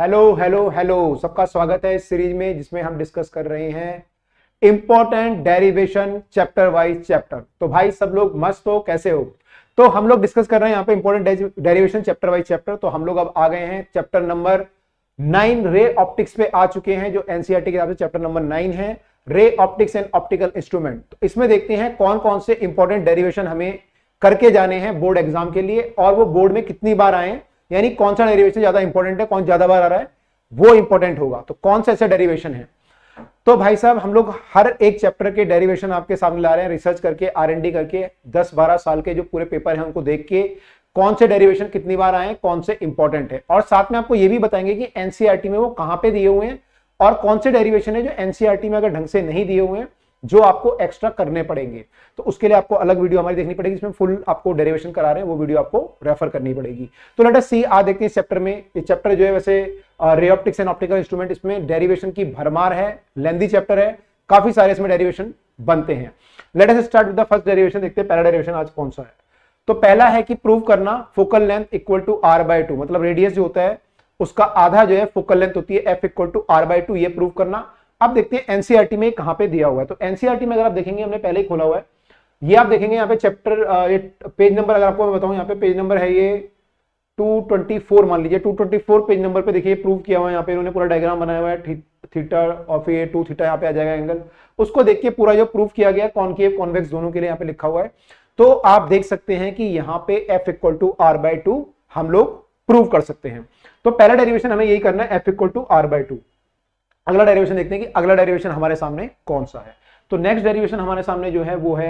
hello hello hello सबका स्वागत है इस सीरीज में जिसमें हम डिस्कस कर रहे हैं important derivation chapter wise chapter तो भाई सब लोग मस्त हो कैसे हो तो हम लोग डिस्कस कर रहे हैं यहाँ पे important derivation chapter wise chapter तो हम लोग अब आ गए हैं chapter number nine ray optics पे आ चुके हैं जो एनसीआरटी e के हिसाब से चैप्टर नंबर नाइन है रे ऑप्टिक्स एंड ऑप्टिकल इंस्ट्रूमेंट तो इसमें देखते हैं कौन कौन से इंपॉर्टेंट डेरिवेशन हमें करके जाने हैं बोर्ड एग्जाम के लिए और वो बोर्ड में कितनी बार आए यानी कौन सा डेरिवेशन ज्यादा इंपॉर्टेंट है कौन ज्यादा बार आ रहा है वो इंपॉर्टेंट होगा तो कौन सा ऐसा डेरिवेशन है तो भाई साहब हम लोग हर एक चैप्टर के डेरिवेशन आपके सामने ला रहे हैं रिसर्च करके आर करके दस बारह साल के जो पूरे पेपर है उनको देख के कौन से डेरिवेशन कितनी बार आए कौन से इंपॉर्टेंट है और साथ में आपको ये भी बताएंगे कि एनसीआरटी e में वो कहां पे दिए हुए हैं और कौन से डेरिवेशन है जो एनसीआरटी e में अगर ढंग से नहीं दिए हुए हैं जो आपको एक्स्ट्रा करने पड़ेंगे तो उसके लिए आपको अलग वीडियो हमारी देखनी पड़ेगी इसमें फुल आपको डेरिवेशन करा रहे हैं वो वीडियो आपको रेफर करनी पड़ेगी तो लेट सी आ देखते हैं इस चैप्टर में ये चैप्टर जो है वैसे ray optics and optical instrument इसमें डेरिवेशन की भरमार है लेंदी चैप्टर है काफी सारे इसमें डेरिवेशन बनते हैं let us start with the first derivation देखते हैं पहला डेरिवेशन आज कौन सा है तो पहला है कि प्रूव करना focal length equal to R by two मतलब रेडियस जो होता है उसका आधा जो है फोकल लेंथ होती है F equal to R by two ये प्रूव करना अब देखते हैं एनसीआरटी e में कहां पे दिया हुआ है तो एनसीआरटी e में अगर आप देखेंगे हमने पहले ही खोला हुआ है ये आप देखेंगे यहाँ पे चैप्टर पेज नंबर अगर आपको मैं बताऊं यहाँ पे पेज नंबर है ये 224 मान लीजिए 224 पेज नंबर पे देखिए प्रूव किया हुआ है यहाँ पे इन्होंने पूरा डायग्राम बनाया हुआ है थीटा और फिर टू थीटा यहाँ पे आ जाएगा एंगल उसको देख के पूरा जो प्रूफ किया गया कॉनकेव कॉन्वेक्स दोनों के लिए यहाँ पे लिखा हुआ है तो आप देख सकते हैं कि यहाँ पे F equal to R by two हम लोग प्रूव कर सकते हैं तो पहला डेरिवेशन हमें यही करना है F equal to R by two अगला डेरिवेशन देखते हैं कि अगला डेरिवेशन हमारे सामने कौन सा है तो नेक्स्ट डेरिवेशन हमारे सामने जो है वो है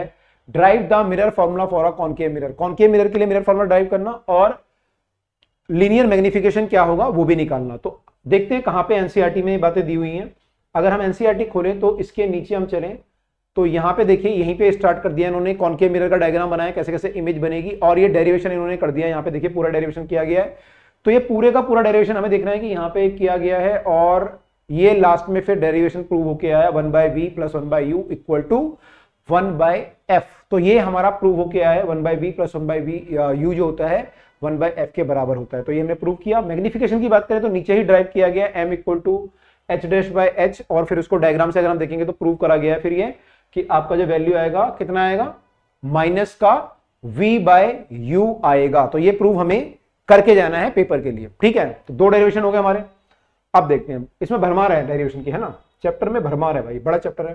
derive the mirror formula for a concave mirror concave mirror के लिए मिरर फॉर्मुला ड्राइव करना और लीनियर मैग्निफिकेशन क्या होगा वो भी निकालना तो देखते हैं कहां पे एनसीईआरटी e में बातें दी हुई हैं अगर हम एनसीईआरटी e खोलें तो इसके नीचे हम चलें तो यहां पे देखिए यहीं पे स्टार्ट कर दिया इन्होंने कॉनकेव मिरर का डायग्राम बनाया कैसे कैसे इमेज बनेगी और ये डेरिवेशन इन्होंने कर दिया यहाँ पे देखिए पूरा डेरिवेशन किया गया है तो ये पूरे का पूरा डेरिवेशन हमें देखना है कि यहाँ पे किया गया है और ये लास्ट में फिर डेरिवेशन प्रूव होके आया one by V plus one by U equal to one by F तो ये हमारा प्रूव होके आया one by V plus one by V U जो होता है वन बाय एफ के बराबर होता है तो ये हमने प्रूव किया मैग्निफिकेशन की बात करें तो नीचे ही ड्राइव किया गया M equal to H dash by H और फिर उसको डायग्राम से अगर हम देखेंगे तो प्रूव करा गया है फिर ये कि आपका जो वैल्यू आएगा कितना आएगा माइनस का v बाय यू आएगा तो ये प्रूव हमें करके जाना है पेपर के लिए ठीक है तो दो डेरिवेशन हो गए हमारे अब देखते हैं इसमें भरमार है डेरिवेशन की है ना चैप्टर में भरमार है भाई बड़ा चैप्टर है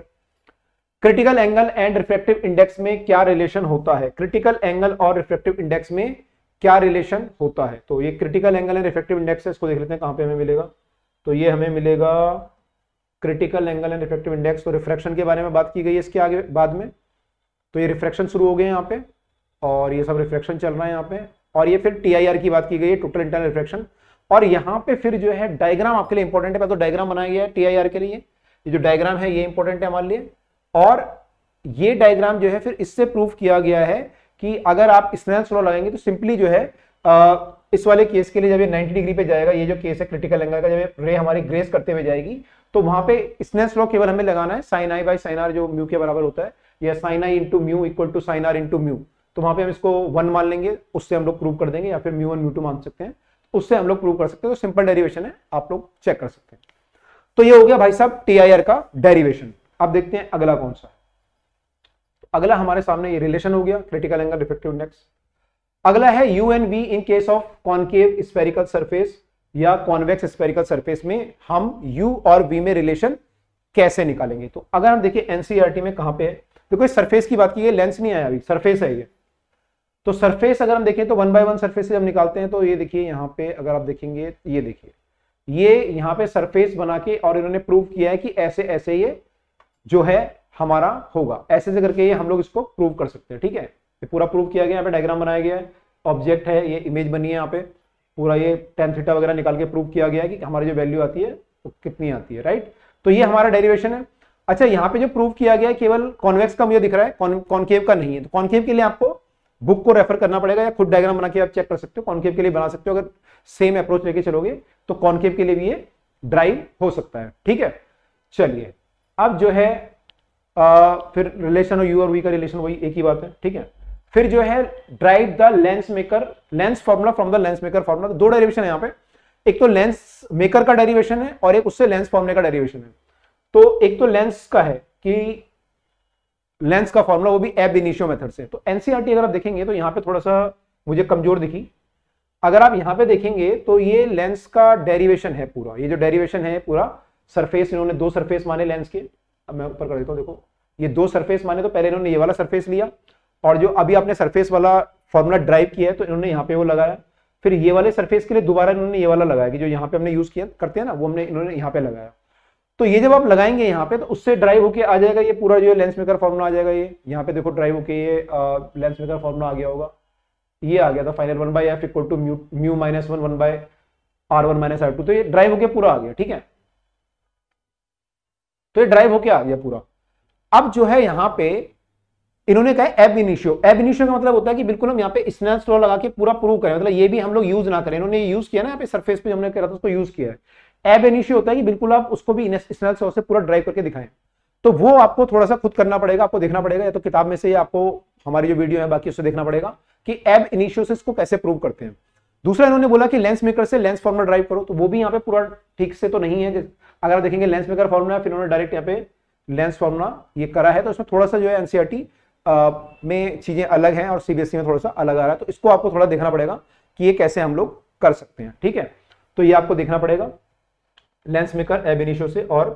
critical angle and reflective index में क्या रिलेशन होता है क्रिटिकल एंगल और रिफ्लेक्टिव इंडेक्स में क्या रिलेशन होता है तो ये critical angle and reflective index है इसको देख लेते हैं कहां पे हमें मिलेगा तो ये हमें मिलेगा critical angle and reflective index तो रिफ्रेक्शन के बारे में बात की गई है इसके आगे बाद में तो ये रिफ्रेक्शन शुरू हो गए यहाँ पे और ये सब रिफ्रेक्शन चल रहा है यहाँ पे और ये फिर टी की बात की गई है टोटल इंटरनल रिफ्रेक्शन और यहां पे फिर जो है डायग्राम आपके लिए इंपॉर्टेंट है तो डायग्राम बनाया गया है टीआईआर के लिए ये जो डायग्राम है ये इंपॉर्टेंट है हमारे लिए और ये डायग्राम जो है फिर इससे प्रूव किया गया है कि अगर आप स्नेल्स लॉ लगाएंगे तो सिंपली जो है आ, इस वाले केस के लिए जब ये 90 डिग्री पे जाएगा ये जो केस है क्रिटिकल एंगल का जब रे हमारी ग्रेस करते हुए जाएगी तो वहां पे स्नेल्स लॉ केवल हमें लगाना है sine I by sine R जो म्यू के बराबर होता है या sine I into mu equal to sine R into mu तो वहां पे हम इसको वन मान लेंगे उससे हम लोग प्रूव कर देंगे या फिर म्यू वन म्यू टू मान सकते हैं उससे हम लोग प्रूव कर सकते हैं तो सिंपल डेरिवेशन है आप लोग चेक कर सकते हैं तो ये हो गया भाई साहब टी का डेरिवेशन अब देखते हैं अगला कौन सा तो अगला हमारे सामने ये रिलेशन हो गया क्रिटिकल एंगल रिफ्लेक्टिव इंडेक्स अगला है U and V in case of concave spherical surface या कॉन्वेक्स स्पेरिकल सरफेस में हम यू और वी में रिलेशन कैसे निकालेंगे तो अगर हम देखिए एनसीईआरटी e में कहां पे है देखो तो सरफेस की बात की है लेंस नहीं आया अभी सरफेस है ये तो सरफेस अगर हम देखें तो वन बाय वन सरफेस हम निकालते हैं तो ये देखिए यहाँ पे अगर आप देखेंगे ये देखिए ये यहाँ पे सरफेस बना के और इन्होंने प्रूव किया है कि ऐसे ऐसे ये जो है हमारा होगा ऐसे ऐसे करके ये हम लोग इसको प्रूव कर सकते हैं ठीक है ये पूरा प्रूव किया गया यहाँ पे डायग्राम बनाया गया है ऑब्जेक्ट है ये इमेज बनी है यहाँ पे पूरा ये टेन थीटा वगैरह निकाल के प्रूव किया गया है कि हमारी जो वैल्यू आती है वो तो कितनी आती है राइट तो ये हमारा डेरिवेशन है अच्छा यहाँ पे जो प्रूव किया गया है केवल कॉन्वेक्स का मुझे दिख रहा है कॉन्केव का नहीं है तो कॉन्केव के लिए आपको बुक को रेफर करना पड़ेगा या खुद डायग्राम बना के आप चेक कर सकते हो कॉन्केव के लिए बना सकते हो अगर सेम अप्रोच लेके चलोगे तो कॉन्केव के लिए भी ये ड्राइव हो सकता है ठीक है चलिए अब जो है आ, फिर रिलेशन और यू और वी का रिलेशन वही एक ही बात है ठीक है फिर जो है derive the lens maker lens formula from the lens maker formula दो डेरिवेशन है यहाँ पे एक तो लेंस मेकर का डेरिवेशन है और एक उससे लेंस फॉर्मूले का डेरिवेशन है तो एक तो लेंस का है कि लेंस का फॉर्मूला वो भी एब इनिशियो मेथड से तो एनसीआरटी अगर आप देखेंगे तो यहाँ पे थोड़ा सा मुझे कमजोर दिखी अगर आप यहाँ पे देखेंगे तो ये लेंस का डेरिवेशन है पूरा ये जो डेरिवेशन है पूरा सरफेस इन्होंने दो सरफेस माने लेंस के अब मैं ऊपर कर देता हूँ देखो ये दो सरफेस माने तो पहले इन्होंने ये वाला सरफेस लिया और जो अभी आपने सरफेस वाला फॉर्मूला ड्राइव किया है तो इन्होंने यहाँ पे वो लगाया फिर ये वाले सरफेस के लिए दोबारा इन्होंने ये वाला लगाया कि जो यहाँ पे हमने यूज किया करते हैं ना वो हमने इन्होंने यहाँ पे लगाया तो ये जब आप लगाएंगे यहाँ पे तो उससे ड्राइव होके आ जाएगा ये पूरा जो है लेंस मेकर फॉर्मुला आ जाएगा ये यहाँ पे देखो ड्राइव होके ये लेंस मेकर फॉर्मुला आ गया होगा ये आ गया था final one by F equal to mu mu minus one one by R one minus R two तो ये ड्राइव होके पूरा आ गया ठीक है तो ये ड्राइव होके आ गया पूरा अब जो है यहाँ पे इन्होंने कहा एब इनिशियो एब इनिशियो का मतलब होता है कि बिल्कुल हम यहाँ पे स्नैप स्लो लगा के पूरा प्रूव करें मतलब ये भी हम लोग यूज ना करें इन्होंने यूज किया ना यहाँ पे सरफेस पे हमने कह था उसको यूज किया है एब एनिशियो होता है कि बिल्कुल आप उसको भी एक्सटर्नल सोर्स से पूरा ड्राइव करके दिखाएं तो वो आपको थोड़ा सा खुद करना पड़ेगा आपको देखना पड़ेगा या तो किताब में से या आपको हमारी जो वीडियो है बाकी उससे देखना पड़ेगा कि एब इनिशियो से इसको कैसे प्रूव करते हैं दूसरा इन्होंने बोला कि लेंस मेकर से लेंस फॉर्मुला ड्राइव करो तो वो भी यहाँ पे पूरा ठीक से तो नहीं है अगर आप देखेंगे लेंस मेकर फॉर्मुला फिर उन्होंने डायरेक्ट यहाँ पे लेंस फॉर्मुला ये करा है तो इसमें थोड़ा सा जो है एनसीआरटी में चीजें अलग है और सीबीएसई e में थोड़ा सा अलग आ रहा है तो इसको आपको थोड़ा देखना पड़ेगा कि ये कैसे हम लोग कर सकते हैं ठीक है तो ये आपको देखना पड़ेगा लेंस मेकर एबिनिशो से और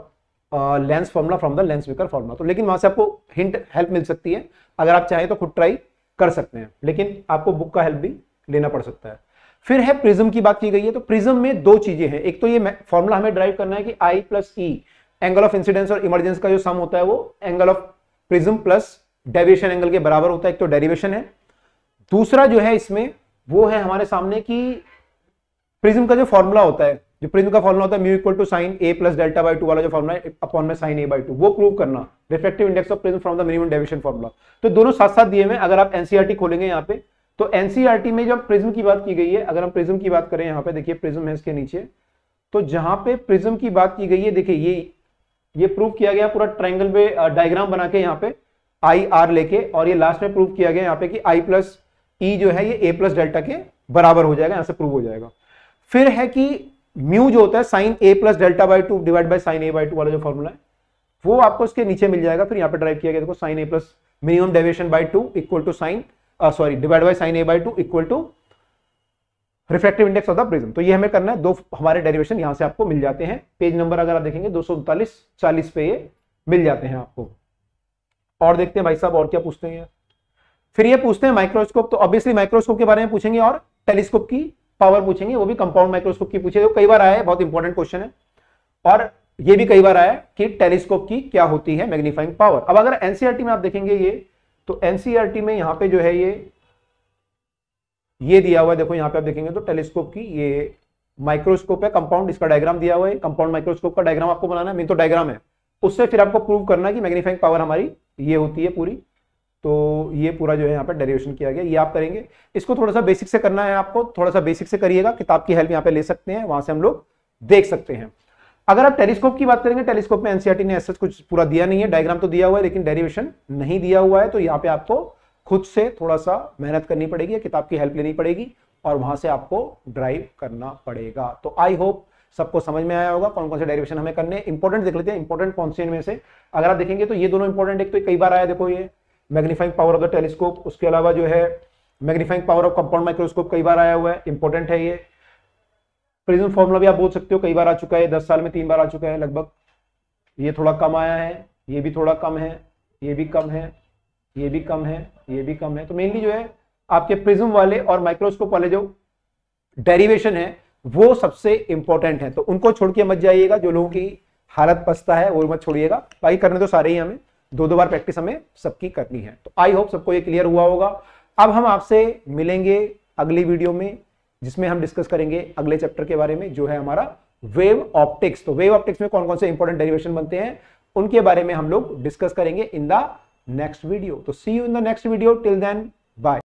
lens formula from the lens maker formula तो लेकिन वहां से आपको हिंट हेल्प मिल सकती है अगर आप चाहें तो खुद ट्राई कर सकते हैं लेकिन आपको बुक का हेल्प भी लेना पड़ सकता है फिर है प्रिज्म की बात की गई है तो प्रिज्म में दो चीजें हैं एक तो ये फॉर्मूला हमें ड्राइव करना है कि I plus E angle of incidence और इमरजेंस का जो सम होता है वो angle of prism plus deviation angle के बराबर होता है एक तो डेरिवेशन है दूसरा जो है इसमें वो है हमारे सामने कि प्रिज्म का जो फॉर्मूला होता है जो प्रिज्म का फॉर्मुला होता है mu equal to sine A plus delta by two वाला जो फॉर्मुला है अपॉन में साइन ए बाई टू वो प्रूव करना reflective index of prism from the minimum deviation formula तो दोनों साथ साथ दिए हुए अगर आप एनसीआरटी e खोलेंगे यहाँ पे तो एनसीआरटी e में जब प्रिज्म की बात की गई है अगर हम प्रिज्म की बात करें यहाँ पे देखिए प्रिज्म है इसके नीचे तो जहां पे प्रिज्म की बात की गई है देखिए ये ये प्रूव किया गया पूरा ट्राइंगल पे डायग्राम बना के यहाँ पे आई आर लेके और ये लास्ट में प्रूव किया गया यहाँ पे कि आई प्लस ई जो है ये ए प्लस डेल्टा के बराबर हो जाएगा यहां से प्रूव हो जाएगा फिर है कि म्यू जो होता है sine A plus delta by two divide by sine A by two वाला जो फॉर्मूला है वो आपको इसके नीचे मिल जाएगा फिर यहाँ पर ड्राइव किया गया देखो sine A plus minimum deviation by two equal to sine sorry divide by sine A by two equal to reflective index of the prism तो ये हमें करना है दो हमारे डेरिवेशन यहाँ से आपको मिल जाते हैं पेज नंबर अगर आप देखेंगे दो सौ उनतालीस चालीस पे ये मिल जाते हैं आपको और देखते हैं भाई साहब और क्या पूछते हैं फिर ये पूछते हैं माइक्रोस्कोप तो ऑब्वियसली माइक्रोस्कोप के बारे में पूछेंगे और टेलीस्कोप की पावर पूछेंगे वो भी कंपाउंड माइक्रोस्कोप की पूछे तो कई बार आया है बहुत इंपॉर्टेंट क्वेश्चन है और ये भी कई बार आया कि टेलीस्कोप की क्या होती है मैग्नीफाइंग पावर अब अगर एनसीआरटी e में आप देखेंगे ये तो एनसीआरटी e में यहां पे जो है ये ये दिया हुआ है देखो यहां पे आप देखेंगे तो टेलीस्कोप की ये माइक्रोस्कोप है कंपाउंड इसका डायग्राम दिया हुआ है कंपाउंड माइक्रोस्कोप का डायग्राम आपको बनाना है मेन तो डायग्राम है उससे फिर आपको प्रूव करना है कि मैग्नीफाइंग पावर हमारी ये होती है पूरी तो ये पूरा जो है यहाँ पर डेरिवेशन किया गया ये आप करेंगे इसको थोड़ा सा बेसिक से करना है आपको थोड़ा सा बेसिक से करिएगा किताब की हेल्प यहाँ पे ले सकते हैं वहां से हम लोग देख सकते हैं अगर आप टेलीस्कोप की बात करेंगे टेलीस्कोप में एनसीआरटी e ने ऐसा कुछ पूरा दिया नहीं है डायग्राम तो दिया हुआ है लेकिन डेरिवेशन नहीं दिया हुआ है तो यहाँ पे आपको खुद से थोड़ा सा मेहनत करनी पड़ेगी किताब की हेल्प लेनी पड़ेगी और वहां से आपको ड्राइव करना पड़ेगा तो आई होप सबको समझ में आया होगा कौन कौन से डायरेवेशन हमें करने इंपॉर्टेंट देख लेते हैं इंपॉर्टेंट कौन से इनमें से अगर आप देखेंगे तो ये दोनों इंपॉर्टेंट एक तो कई बार आया देखो ये magnifying power of the telescope उसके अलावा जो है magnifying power of compound microscope कई बार आया हुआ है इंपॉर्टेंट है ये प्रिज्म फॉर्मूला भी आप बोल सकते हो कई बार आ चुका है दस साल में तीन बार आ चुका है लगभग ये थोड़ा कम आया है ये भी थोड़ा कम है ये भी कम है ये भी कम है ये भी कम है तो मेनली जो है आपके प्रिज्म वाले और माइक्रोस्कोप वाले जो डेरिवेशन है वो सबसे इंपॉर्टेंट है तो उनको छोड़ के मत जाइएगा जो लोगों की हालत पछता है वो मत छोड़िएगा बाकी करने तो सारे ही हमें दो दो बार प्रैक्टिस हमें सबकी करनी है तो आई होप सबको ये क्लियर हुआ होगा अब हम आपसे मिलेंगे अगली वीडियो में जिसमें हम डिस्कस करेंगे अगले चैप्टर के बारे में जो है हमारा वेव ऑप्टिक्स तो वेव ऑप्टिक्स में कौन कौन से इंपॉर्टेंट डेरिवेशन बनते हैं उनके बारे में हम लोग डिस्कस करेंगे इन द नेक्स्ट वीडियो तो see you in the next video till then bye